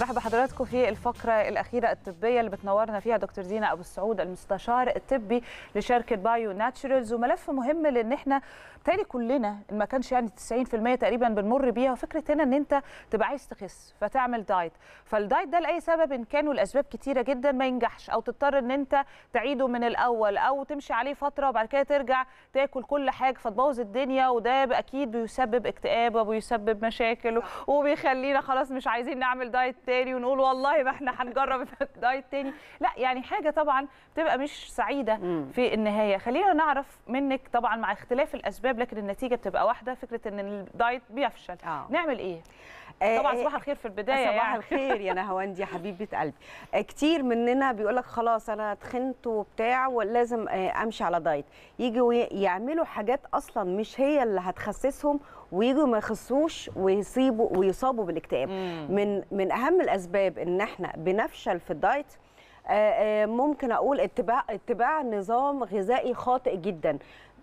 مرحبا بحضراتكم في الفقره الاخيره الطبيه اللي بتنورنا فيها دكتور زينه ابو السعود المستشار الطبي لشركه بايو ناتشورالز وملف مهم لان احنا تالي كلنا ان ما كانش يعني 90% تقريبا بنمر بيها وفكره هنا ان انت تبقى عايز تخس فتعمل دايت فالدايت ده لاي سبب ان كان والاسباب كتيره جدا ما ينجحش او تضطر ان انت تعيده من الاول او تمشي عليه فتره وبعد كده ترجع تاكل كل حاجه فتبوظ الدنيا وده اكيد بيسبب اكتئاب وبيسبب مشاكل وبيخلينا خلاص مش عايزين نعمل دايت تاني ونقول والله ما احنا هنجرب دايت تاني لا يعني حاجه طبعا بتبقى مش سعيده في النهايه خلينا نعرف منك طبعا مع اختلاف الاسباب لكن النتيجه بتبقى واحده فكره ان الدايت بيفشل آه. نعمل ايه آه، طبعا آه، صباح الخير في البدايه صباح يعني. الخير يا يا حبيبه قلبي آه، كتير مننا بيقول لك خلاص انا اتخنت وبتاع ولازم امشي على دايت يجوا يعملوا حاجات اصلا مش هي اللي هتخسسهم ويجوا ما يخسوش ويصيبوا ويصابوا بالاكتئاب من من اهم الاسباب ان احنا بنفشل في الدايت ممكن اقول اتباع اتباع نظام غذائي خاطئ جدا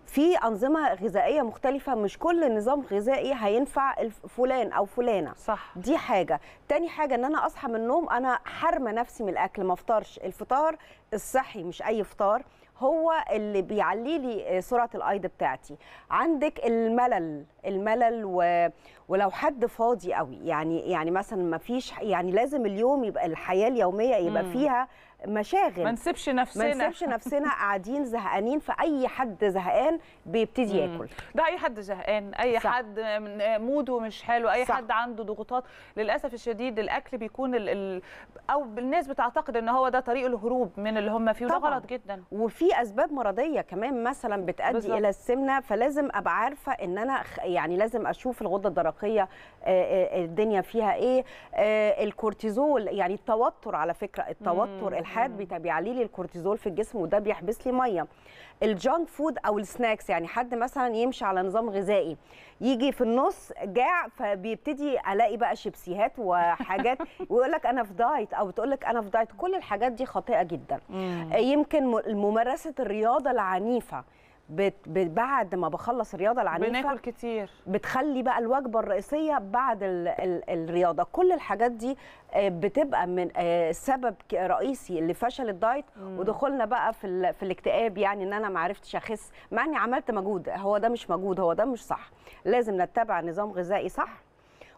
في انظمه غذائيه مختلفه مش كل نظام غذائي هينفع فلان او فلانه صح دي حاجه تاني حاجه ان انا اصحى من النوم انا حرمه نفسي من الاكل ما افطرش الفطار الصحي مش اي فطار هو اللي بيعلي لي آه، سرعه الايض بتاعتي عندك الملل الملل و... ولو حد فاضي قوي يعني يعني مثلا ما فيش يعني لازم اليوم يبقى الحياه اليوميه يبقى مم. فيها مشاغل ما نسيبش نفسنا ما نسيبش نفسنا قاعدين زهقانين فاي حد زهقان بيبتدي ياكل ده اي حد زهقان اي صح. حد موده مش حلو اي صح. حد عنده ضغوطات للاسف الشديد الاكل بيكون ال ال او الناس بتعتقد ان هو ده طريق الهروب من اللي هم فيه وده غلط جدا وفي اسباب مرضيه كمان مثلا بتؤدي الى السمنه فلازم ابقى عارفه ان انا يعني لازم اشوف الغده الدرقيه الدنيا فيها ايه الكورتيزول يعني التوتر على فكره التوتر الحاد بيتبيع بيعلي لي الكورتيزول في الجسم وده بيحبس لي ميه الجانك فود او السناكس يعني حد مثلا يمشي على نظام غذائي يجي في النص جاع فبيبتدي الاقي بقى شيبسيهات وحاجات ويقول لك انا في دايت او بتقول لك انا في دايت كل الحاجات دي خاطئه جدا يمكن ممارسه الرياضه العنيفه بت بعد ما بخلص الرياضه العنيفه بناكل كتير بتخلي بقى الوجبه الرئيسيه بعد ال ال الرياضه كل الحاجات دي آه، بتبقى من آه، سبب رئيسي اللي فشل الدايت ودخولنا بقى في ال في الاكتئاب يعني ان انا ما عرفتش اخس مع اني عملت مجهود هو ده مش مجهود هو ده مش صح لازم نتبع نظام غذائي صح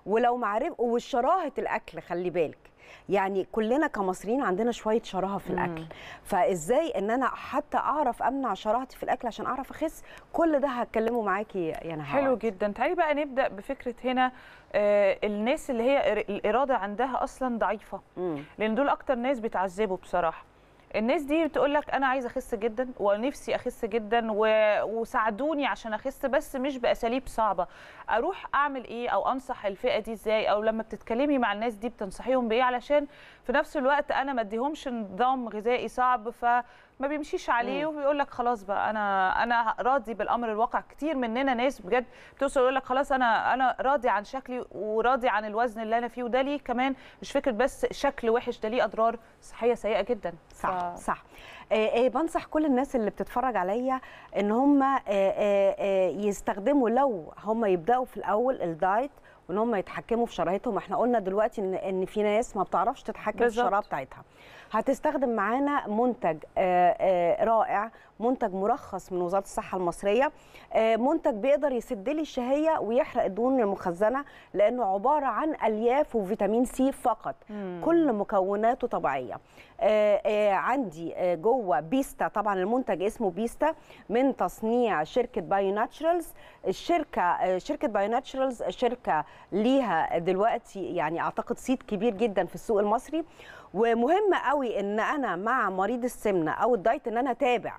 ولو معرف وشراهه الاكل خلي بالك يعني كلنا كمصريين عندنا شويه شراهه في الاكل فازاي ان انا حتى اعرف امنع شراهتي في الاكل عشان اعرف اخس كل ده هتكلمه معاكي يا نهار حلو جدا تعالي بقى نبدا بفكره هنا آه الناس اللي هي الاراده عندها اصلا ضعيفه لان دول اكتر ناس بيتعذبوا بصراحه الناس دي بتقول لك انا عايزه اخس جدا ونفسي اخس جدا و... وساعدوني عشان اخس بس مش باساليب صعبه اروح اعمل ايه او انصح الفئه دي ازاي او لما بتتكلمي مع الناس دي بتنصحيهم بايه علشان في نفس الوقت انا ما اديهمش نظام غذائي صعب ف ما بيمشيش عليه وبيقول لك خلاص بقى انا انا راضي بالامر الواقع كتير مننا ناس بجد بتوصل يقول لك خلاص انا انا راضي عن شكلي وراضي عن الوزن اللي انا فيه وده ليه كمان مش فكره بس شكل وحش ده ليه اضرار صحيه سيئه جدا صح ف... صح إيه بنصح كل الناس اللي بتتفرج عليا ان هم آه، آه، يستخدموا لو هم يبداوا في الاول الدايت وان هم يتحكموا في شرايطهم احنا قلنا دلوقتي ان ان في ناس ما بتعرفش تتحكم بالزبط. في الشرايط بتاعتها هتستخدم معانا منتج آه، آه، رائع منتج مرخص من وزاره الصحه المصريه آه، منتج بيقدر يسد لي الشهيه ويحرق الدهون المخزنه لانه عباره عن الياف وفيتامين سي فقط مم. كل مكوناته طبيعيه آه، آه، عندي جوه بيستا طبعا المنتج اسمه بيستا من تصنيع شركه بايو ناتشرالز الشركه شركه بايو ناتشرالز شركه ليها دلوقتي يعني اعتقد صيت كبير جدا في السوق المصري ومهم قوي ان انا مع مريض السمنه او الدايت ان انا اتابع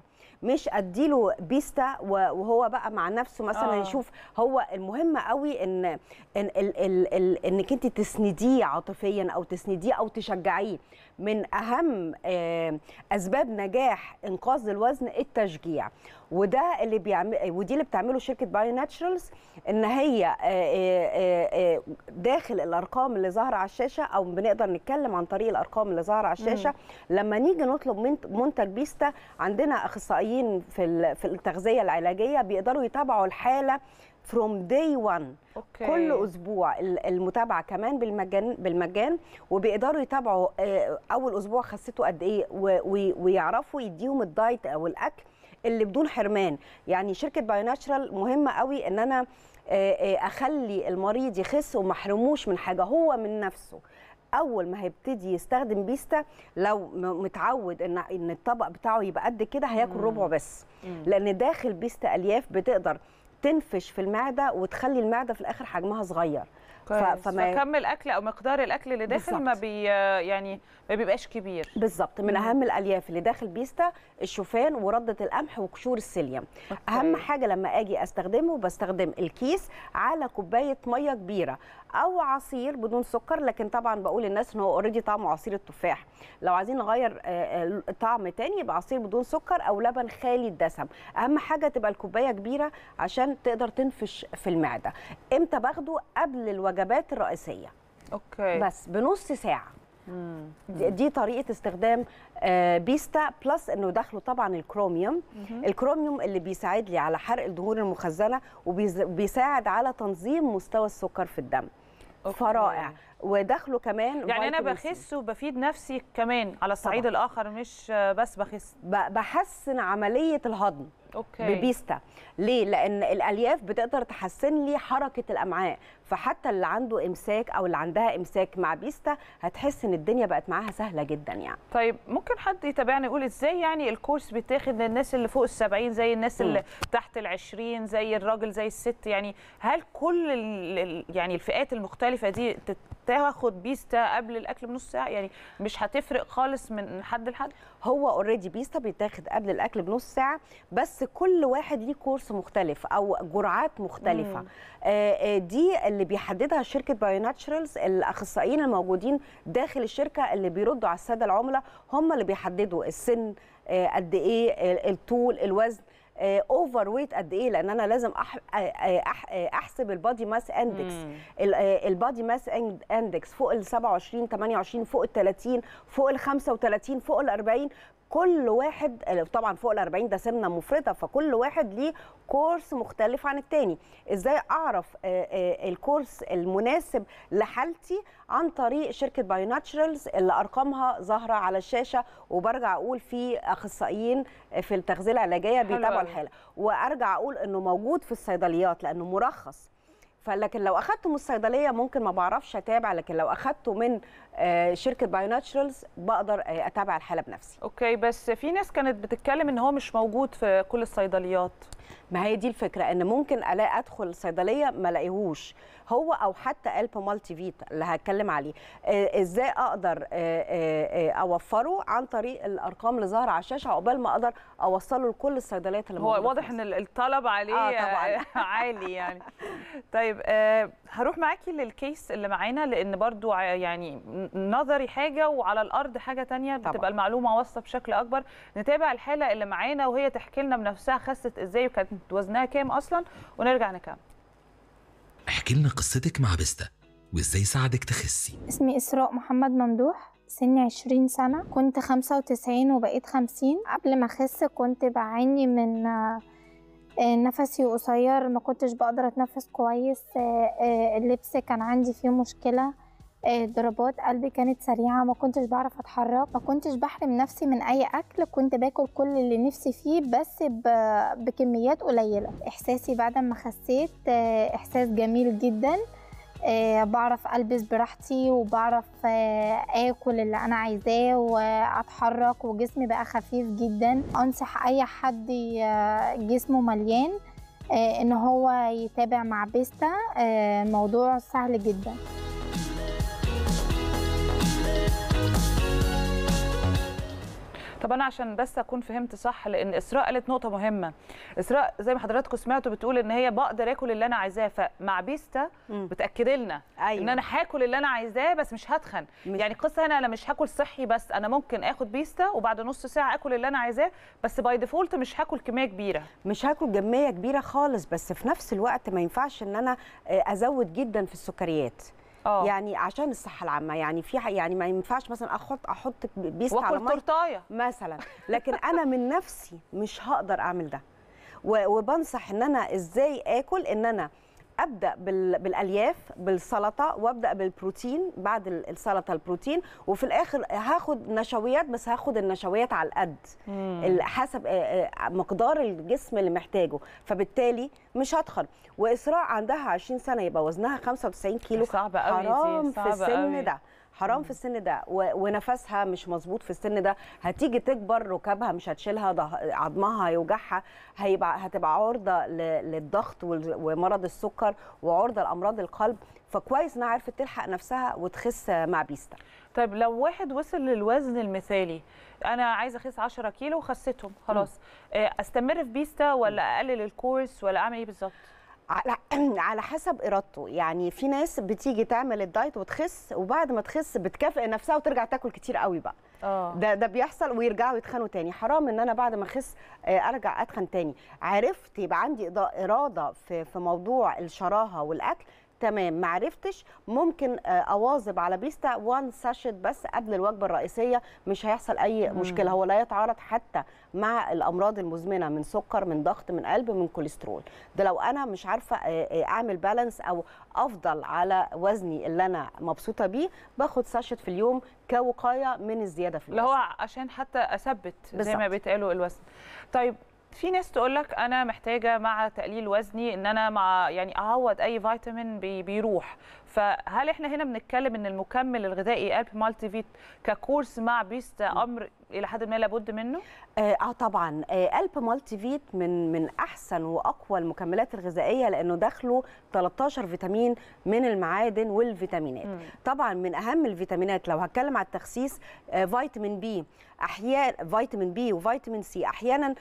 مش اديله بيستا وهو بقى مع نفسه مثلا آه. يشوف هو المهم قوي ان ان ال ال ال انك انت تسنديه عاطفيا او تسنديه او تشجعيه من اهم آه، اسباب نجاح انقاذ الوزن التشجيع وده اللي بيعمل ودي اللي بتعمله شركه باي ناتشرالز ان هي آه، آه، داخل الارقام اللي ظاهره على الشاشه او بنقدر نتكلم عن طريق الارقام اللي ظاهره على الشاشه مم. لما نيجي نطلب من منتج بيستا عندنا اخصائيين في في التغذيه العلاجيه بيقدروا يتابعوا الحاله فروم داي 1 أوكي. كل اسبوع المتابعه كمان بالمجان بالمجان وبيقدروا يتابعوا آه، اول اسبوع خسيته قد ايه ويعرفوا يديهم الدايت او الاكل اللي بدون حرمان يعني شركه بايوناتشرال مهمه قوي ان انا آه، آه، اخلي المريض يخس وما احرموش من حاجه هو من نفسه اول ما هيبتدي يستخدم بيستا لو متعود ان ان الطبق بتاعه يبقى قد كده هياكل ربعه بس لان داخل بيستا الياف بتقدر تنفش في المعده وتخلي المعده في الاخر حجمها صغير فما فكم الاكل او مقدار الاكل اللي داخل بالزبط. ما بي يعني ما بيبقاش كبير بالظبط من اهم الالياف اللي داخل بيستا الشوفان ورده القمح وقشور السيليوم أوكي. اهم حاجه لما اجي استخدمه بستخدم الكيس على كوبايه ميه كبيره او عصير بدون سكر لكن طبعا بقول للناس ان هو اوريدي طعمه عصير التفاح لو عايزين نغير آه، آه، طعم تاني يبقى عصير بدون سكر او لبن خالي الدسم اهم حاجه تبقى الكوبايه كبيره عشان تقدر تنفش في المعده امتى باخده قبل الوجبات الوجبات الرئيسيه اوكي بس بنص ساعه مم. دي, دي طريقه استخدام آه، بيستا بلس انه داخله طبعا الكروميوم مم. الكروميوم اللي بيساعد لي على حرق الدهون المخزنه وبيساعد على تنظيم مستوى السكر في الدم أوكي. فرائع ودخله كمان يعني انا بخس وبفيد نفسي كمان على الصعيد طبعا. الاخر مش بس بخس بحسن عمليه الهضم أوكي. ببيستا ليه لان الالياف بتقدر تحسن لي حركه الامعاء فحتى اللي عنده امساك او اللي عندها امساك مع بيستا هتحس ان الدنيا بقت معاها سهله جدا يعني طيب ممكن حد يتابعني يقول ازاي يعني الكورس بيتاخد للناس اللي فوق ال70 زي الناس م. اللي تحت ال20 زي الراجل زي الست يعني هل كل يعني الفئات المختلفه دي تاخد بيستا قبل الاكل بنص ساعه يعني مش هتفرق خالص من حد لحد هو اوريدي بيستا بيتاخد قبل الاكل بنص ساعه بس كل واحد ليه كورس مختلف او جرعات مختلفه آه،, آه دي اللي بيحددها شركه بايو ناتشرالز الاخصائيين الموجودين داخل الشركه اللي بيردوا على الساده العملاء هم اللي بيحددوا السن آه، قد ايه الطول الوزن اوفر آه، ويت قد ايه لان انا لازم أح... آه، آه، أح... احسب البادي ماس اندكس البادي ماس اندكس فوق ال 27 28 فوق ال 30 فوق ال 35 فوق ال 40 كل واحد طبعا فوق ال 40 ده سمنه مفرطه فكل واحد ليه كورس مختلف عن التاني ازاي اعرف آه، آه، الكورس المناسب لحالتي عن طريق شركه باي ناتشرالز اللي ارقامها ظاهره على الشاشه وبرجع اقول في اخصائيين في التغذيه العلاجيه بيتابعوا الحاله وارجع اقول انه موجود في الصيدليات لانه مرخص فلكن لو اخدته من الصيدليه ممكن ما بعرفش اتابع لكن لو اخدته من آه، شركه بايو ناتشرالز بقدر آه، اتابع الحاله بنفسي اوكي بس في ناس كانت بتتكلم ان هو مش موجود في كل الصيدليات ما هي دي الفكره ان ممكن الاقي ادخل صيدليه ما الاقيهوش هو او حتى الب مالتي فيت اللي هتكلم عليه آه، ازاي اقدر آه، آه، اوفره عن طريق الارقام اللي ظاهره على الشاشه عقبال ما اقدر اوصله لكل الصيدليات اللي هو واضح ان الطلب عليه آه طبعا. عالي يعني طيب آه هروح معاكي للكيس اللي معانا لان برضو يعني نظري حاجه وعلى الارض حاجه تانية بتبقى طبعا. المعلومه واصله بشكل اكبر نتابع الحاله اللي معانا وهي تحكي لنا بنفسها خست ازاي وكان كانت وزنها كام اصلا ونرجع نكمل احكي لنا قصتك مع بيستا وازاي ساعدك تخسي اسمي اسراء محمد ممدوح سني 20 سنة كنت 95 وبقيت 50 قبل ما أخس كنت بعاني من آه، نفسي قصير ما كنتش بقدر أتنفس كويس آه، آه، اللبس كان عندي فيه مشكلة آه، ضربات قلبي كانت سريعه ما كنتش بعرف اتحرك ما كنتش بحرم نفسي من اي اكل كنت باكل كل اللي نفسي فيه بس بكميات قليله احساسي بعد ما خسيت آه، احساس جميل جدا آه، بعرف البس براحتي وبعرف اكل اللي انا عايزاه واتحرك وجسمي بقى خفيف جدا انصح اي حد جسمه مليان ان هو يتابع مع بيستا موضوع سهل جدا طب انا عشان بس اكون فهمت صح لان اسراء قالت نقطه مهمه اسراء زي ما حضراتكم سمعتوا بتقول ان هي بقدر اكل اللي انا عايزاه فمع بيستا بتاكدي لنا أيوة. ان انا هاكل اللي انا عايزاه بس مش هتخن مش. يعني القصه هنا انا مش هاكل صحي بس انا ممكن اخد بيستا وبعد نص ساعه اكل اللي انا عايزاه بس باي ديفولت مش هاكل كميه كبيره مش هاكل كميه كبيره خالص بس في نفس الوقت ما ينفعش ان انا آه، ازود جدا في السكريات أوه. يعني عشان الصحه العامه يعني في يعني ما ينفعش مثلا احط احط بيست على مي مثلا لكن انا من نفسي مش هقدر اعمل ده وبنصح ان انا ازاي اكل ان انا ابدا بالالياف بالسلطه وابدا بالبروتين بعد السلطه البروتين وفي الاخر هاخد نشويات بس هاخد النشويات على القد حسب مقدار الجسم اللي محتاجه فبالتالي مش هتخن واسراء عندها 20 سنه يبقى وزنها 95 كيلو صعب قوي حرام دي. صعب في السن قوي. ده حرام في السن ده ونفسها مش مظبوط في السن ده هتيجي تكبر ركابها مش هتشيلها عظمها هيوجعها هيبقى هتبقى عرضه للضغط ومرض السكر وعرضه لامراض القلب فكويس انها عرفت تلحق نفسها وتخس مع بيستا طيب لو واحد وصل للوزن المثالي انا عايزه اخس 10 كيلو وخسيتهم خلاص آه، استمر في بيستا ولا اقلل الكورس ولا اعمل ايه بالظبط على على حسب ارادته يعني في ناس بتيجي تعمل الدايت وتخس وبعد ما تخس بتكافئ نفسها وترجع تاكل كتير قوي بقى آه. ده ده بيحصل ويرجعوا يتخنوا تاني حرام ان انا بعد ما اخس آه، ارجع اتخن تاني عرفت يبقى عندي اراده في في موضوع الشراهه والاكل تمام ما عرفتش ممكن آه، اواظب على بيستا وان ساشيت بس قبل الوجبه الرئيسيه مش هيحصل اي مشكله هو لا يتعارض حتى مع الامراض المزمنه من سكر من ضغط من قلب من كوليسترول ده لو انا مش عارفه آه، آه، اعمل بالانس او افضل على وزني اللي انا مبسوطه بيه باخد ساشيت في اليوم كوقايه من الزياده في الوزن اللي هو عشان حتى اثبت زي ما بيتقالوا الوزن طيب في ناس تقول لك انا محتاجه مع تقليل وزني ان انا مع يعني اعوض اي فيتامين بيروح فهل احنا هنا بنتكلم ان المكمل الغذائي الب آه، مالتي فيت ككورس مع بيست امر الى حد ما لابد منه اه, آه، طبعا الب آه، مالتي فيت من من احسن واقوى المكملات الغذائيه لانه داخله 13 فيتامين من المعادن والفيتامينات مم. طبعا من اهم الفيتامينات لو هتكلم على التخسيس فيتامين بي احيانا فيتامين بي وفيتامين سي احيانا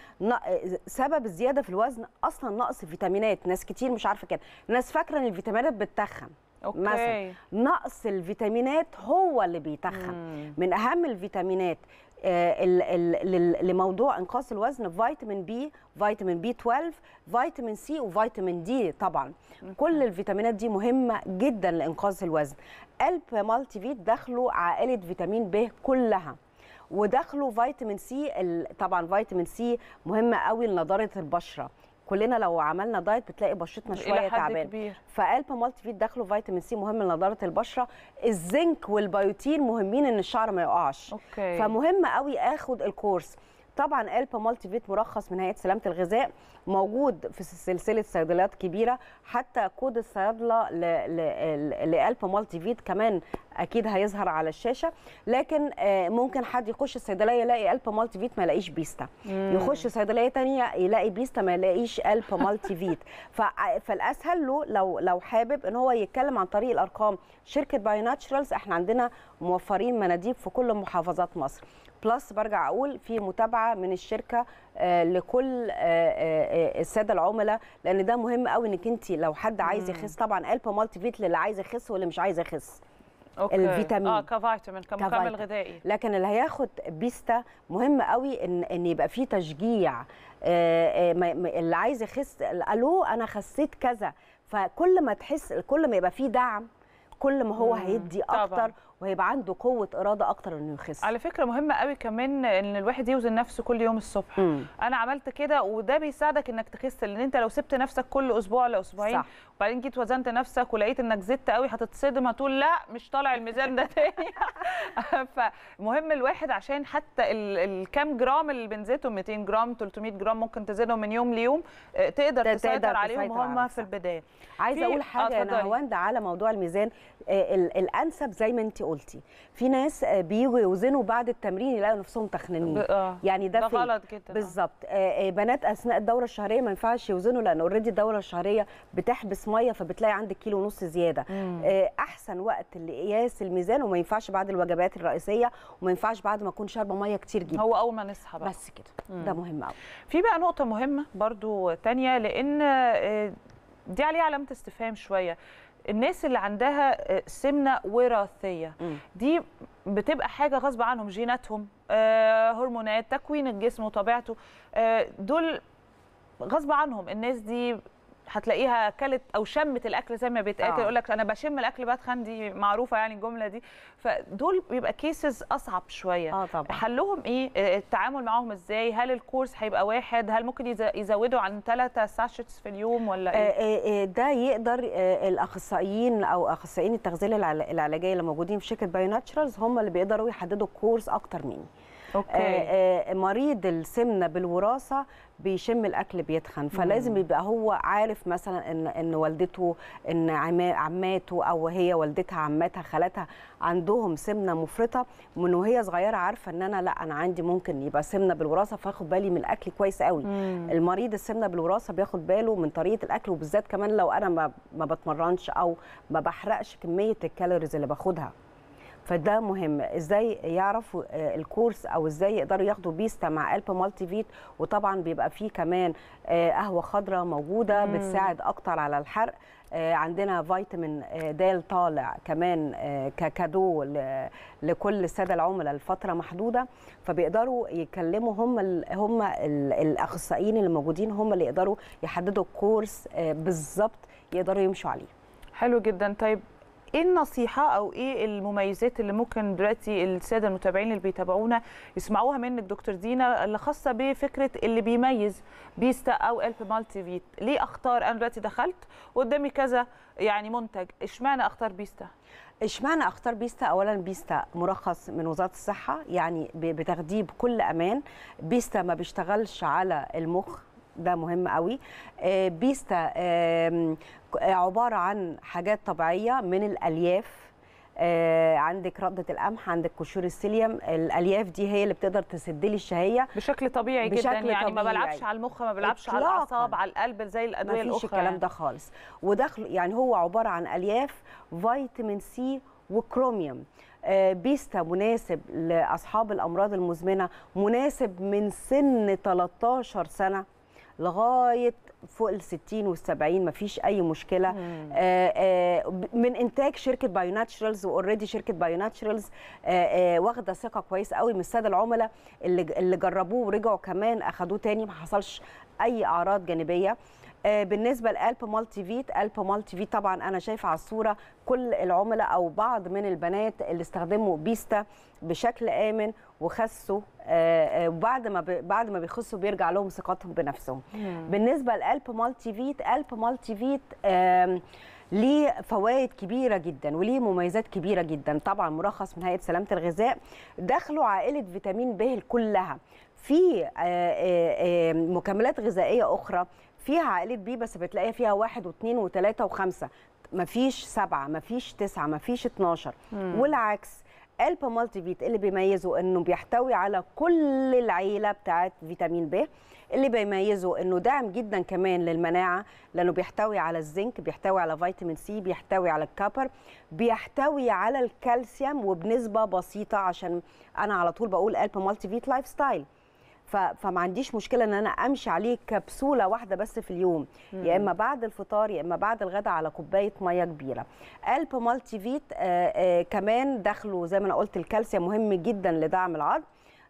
سبب الزياده في الوزن اصلا نقص فيتامينات ناس كتير مش عارفه كده ناس فاكره ان الفيتامينات بتتخن أوكي. مثلا نقص الفيتامينات هو اللي بيتخن مم. من اهم الفيتامينات آه، لموضوع انقاص الوزن فيتامين بي فيتامين بي 12 فيتامين سي وفيتامين دي طبعا مم. كل الفيتامينات دي مهمه جدا لانقاص الوزن قلب مالتي فيت دخلوا عائله فيتامين ب كلها ودخلوا فيتامين سي طبعا فيتامين سي مهمه قوي لنضاره البشره كلنا لو عملنا دايت بتلاقي بشرتنا شويه تعبانه فالب مالتي فيت داخله فيتامين سي مهم لنضاره البشره الزنك والبيوتين مهمين ان الشعر ما يقعش أوكي. فمهم قوي اخد الكورس طبعا الب مالتي فيت مرخص من هيئه سلامه الغذاء موجود في سلسله صيدليات كبيره حتى كود الصيادله لالب مالتي فيت كمان اكيد هيظهر على الشاشه لكن آه، ممكن حد يخش الصيدليه يلاقي الب مالتي فيت ما يلاقيش بيستا مم. يخش صيدليه ثانيه يلاقي بيستا ما يلاقيش الب مالتي فيت فالاسهل له لو لو حابب ان هو يتكلم عن طريق الارقام شركه باي ناتشرالز احنا عندنا موفرين مناديب في كل محافظات مصر بلس برجع اقول في متابعه من الشركه آه، لكل آه، آه، الساده العملاء لان ده مهم قوي انك انت لو حد عايز يخس طبعا الب مالتي فيت للي عايز يخس واللي مش عايز يخس أوكي. الفيتامين اه كفيتامين كمكمل غذائي لكن اللي هياخد بيستا مهم قوي ان ان يبقى في تشجيع اللي عايز يخس الو انا خسيت كذا فكل ما تحس كل ما يبقى في دعم كل ما هو هيدي اكتر طبعا. وهيبقى عنده قوه اراده اكتر انه يخس على فكره مهمه قوي كمان ان الواحد يوزن نفسه كل يوم الصبح مم. انا عملت كده وده بيساعدك انك تخس لان انت لو سبت نفسك كل اسبوع لاسبوعين اسبوعين وبعدين جيت وزنت نفسك ولقيت انك زدت قوي هتتصدم هتقول لا مش طالع الميزان ده تاني فمهم الواحد عشان حتى الكام جرام اللي بنزيتهم 200 جرام 300 جرام ممكن تزيدهم من يوم ليوم آه، تقدر تسيطر, عليهم هم في البدايه عايزه اقول حاجه يا نهاوند على موضوع الميزان آه، الانسب زي ما انت قلتي في ناس آه، بييجوا يوزنوا بعد التمرين يلاقوا نفسهم تخنانين آه، يعني ده, ده غلط جدا آه. بالظبط بنات اثناء الدوره الشهريه ما ينفعش يوزنوا لان اوريدي الدوره الشهريه بتحبس ميه فبتلاقي عندك كيلو ونص زياده مم. احسن وقت لقياس الميزان وما ينفعش بعد الوجبات الرئيسيه وما ينفعش بعد ما اكون شاربه ميه كتير جدا هو اول ما نصحى بقى بس كده مم. ده مهم قوي في بقى نقطه مهمه برضو تانية لان دي عليها علامه استفهام شويه الناس اللي عندها آه، سمنه وراثيه دي بتبقى حاجه غصب عنهم جيناتهم آه، هرمونات تكوين الجسم وطبيعته آه، دول غصب عنهم الناس دي هتلاقيها اكلت او شمت الاكل زي ما بيتقال آه. يقول لك انا بشم الاكل بتخن دي معروفه يعني الجمله دي فدول بيبقى كيسز اصعب شويه آه طبعا. حلهم ايه آه، التعامل معاهم ازاي هل الكورس هيبقى واحد هل ممكن يزودوا عن ثلاثة ساشتس في اليوم ولا ايه آه، ده يقدر الاخصائيين او اخصائيين التغذيه العلاجيه اللي موجودين في شركه بايو ناتشرالز هم اللي بيقدروا يحددوا الكورس اكتر مني أوكي. آه، آه، مريض السمنه بالوراثه بيشم الاكل بيتخن فلازم يبقى هو عارف مثلا ان ان والدته ان عماته او هي والدتها عماتها خالتها عندهم سمنه مفرطه من وهي صغيره عارفه ان انا لا انا عندي ممكن يبقى سمنه بالوراثه فاخد بالي من الاكل كويس قوي مم. المريض السمنه بالوراثه بياخد باله من طريقه الاكل وبالذات كمان لو انا ما بتمرنش او ما بحرقش كميه الكالوريز اللي باخدها فده مهم ازاي يعرفوا آه، الكورس او ازاي يقدروا ياخدوا بيستا مع الب مالتي فيت وطبعا بيبقى فيه كمان آه، قهوه خضراء موجوده مم. بتساعد اكتر على الحرق آه، عندنا فيتامين د طالع كمان ككادو لكل الساده العملاء لفتره محدوده فبيقدروا يكلموا هم هم الاخصائيين اللي موجودين هم اللي يقدروا يحددوا الكورس بالظبط يقدروا يمشوا عليه حلو جدا طيب ايه النصيحه او ايه المميزات اللي ممكن دلوقتي الساده المتابعين اللي بيتابعونا يسمعوها منك دكتور دينا اللي خاصه بفكره اللي بيميز بيستا او الب مالتي فيت ليه اختار انا دلوقتي دخلت قدامي كذا يعني منتج اشمعنى اختار بيستا اشمعنى اختار بيستا اولا بيستا مرخص من وزاره الصحه يعني بتغذيه بكل امان بيستا ما بيشتغلش على المخ ده مهم قوي آه، بيستا عباره عن حاجات طبيعيه من الالياف آه، عندك ردة القمح عندك قشور السيليوم الألياف دي هي اللي بتقدر تسد لي الشهية بشكل طبيعي بشكل جدا يعني طبيعي. ما بلعبش على المخ ما بلعبش على الأعصاب على القلب زي الأدوية الأخرى مفيش الكلام يعني. ده خالص ودخل يعني هو عبارة عن ألياف فيتامين سي وكروميوم آه، بيستا مناسب لأصحاب الأمراض المزمنة مناسب من سن 13 سنة لغايه فوق ال 60 وال 70 مفيش اي مشكله آآ آآ آه، آه، من انتاج شركه بايو ناتشرالز شركه بايو ناتشرالز آه، واخده ثقه كويس قوي من الساده العملاء اللي اللي جربوه ورجعوا كمان اخدوه تاني ما حصلش اي اعراض جانبيه آه، بالنسبه لألب مالتي فيت ألب مالتي فيت طبعا انا شايفه على الصوره كل العملاء او بعض من البنات اللي استخدموا بيستا بشكل امن وخسوا آه، آه، وبعد ما بعد ما بيخسوا بيرجع لهم ثقتهم بنفسهم بالنسبه لألب مالتي فيت ألب مالتي فيت ليه فوائد كبيره جدا وليه مميزات كبيره جدا طبعا مرخص من هيئه سلامه الغذاء دخله عائله فيتامين ب كلها في مكملات غذائيه اخرى فيها عائلة بي بس بتلاقيها فيها واحد واثنين وثلاثة وخمسة مفيش سبعة مفيش تسعة مفيش 12 مم. والعكس البا مالتي فيت اللي بيميزه انه بيحتوي على كل العيله بتاعت فيتامين ب اللي بيميزه انه داعم جدا كمان للمناعه لانه بيحتوي على الزنك بيحتوي على فيتامين سي بيحتوي على الكابر بيحتوي على الكالسيوم وبنسبه بسيطه عشان انا على طول بقول البا مالتي فيت لايف ستايل فما عنديش مشكله ان انا امشي عليه كبسوله واحده بس في اليوم يا اما بعد الفطار يا اما بعد الغداء على كوبايه ميه كبيره الب مالتي فيت آه، آه، كمان دخله زي ما انا قلت الكالسيوم مهم جدا لدعم العظم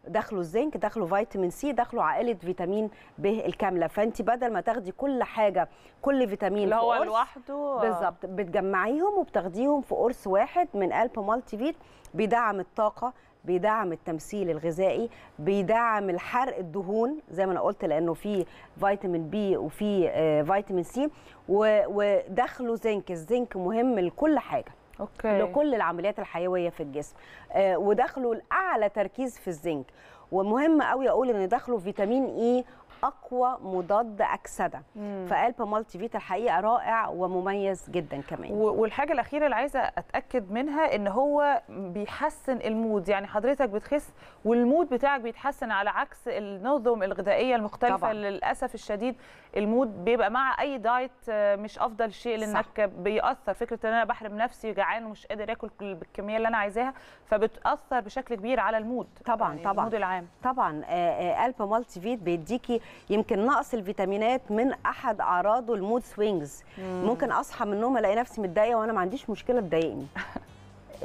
دخلوا الزنك دخلوا فيتامين سي دخلوا عائله فيتامين ب الكامله فانت بدل ما تاخدي كل حاجه كل فيتامين اللي هو لوحده آه. بالظبط بتجمعيهم وبتاخديهم في قرص واحد من الب مالتي فيت بيدعم الطاقه بيدعم التمثيل الغذائي بيدعم الحرق الدهون زي ما انا قلت لانه في فيتامين بي وفي آه، فيتامين سي ودخله زنك الزنك مهم لكل حاجه أوكي. لكل العمليات الحيويه في الجسم آه، ودخله الاعلى تركيز في الزنك ومهم قوي اقول ان دخله فيتامين اي e اقوى مضاد اكسده مم. فالبا مالتي الحقيقه رائع ومميز جدا كمان والحاجه الاخيره اللي عايزه اتاكد منها ان هو بيحسن المود يعني حضرتك بتخس والمود بتاعك بيتحسن على عكس النظم الغذائيه المختلفه طبعا. للاسف الشديد المود بيبقى مع اي دايت آه، مش افضل شيء لانك بيأثر فكره ان انا بحرم نفسي جعان ومش قادر اكل بالكميه اللي انا عايزاها فبتأثر بشكل كبير على المود طبعا يعني طبعا المود العام طبعا آه، آه، البا مالتي فيت بيديكي يمكن نقص الفيتامينات من احد اعراضه المود سوينجز مم. ممكن اصحى من النوم الاقي نفسي متضايقه وانا ما عنديش مشكله تضايقني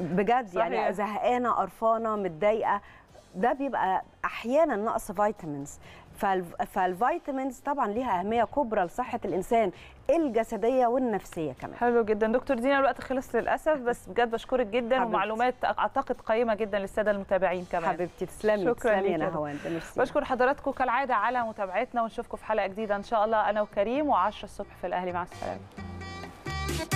بجد يعني صحيح. يعني زهقانه قرفانه متضايقه ده بيبقى احيانا نقص فيتامينز فالفيتامينز طبعا ليها اهميه كبرى لصحه الانسان الجسديه والنفسيه كمان حلو جدا دكتور دينا الوقت خلص للاسف بس بجد بشكرك جدا حبيبتي. ومعلومات اعتقد قيمه جدا للساده المتابعين كمان حبيبتي تسلمي شكرا تسلمي يا نهوان بشكر حضراتكم كالعاده على متابعتنا ونشوفكم في حلقه جديده ان شاء الله انا وكريم و10 الصبح في الاهلي مع السلامه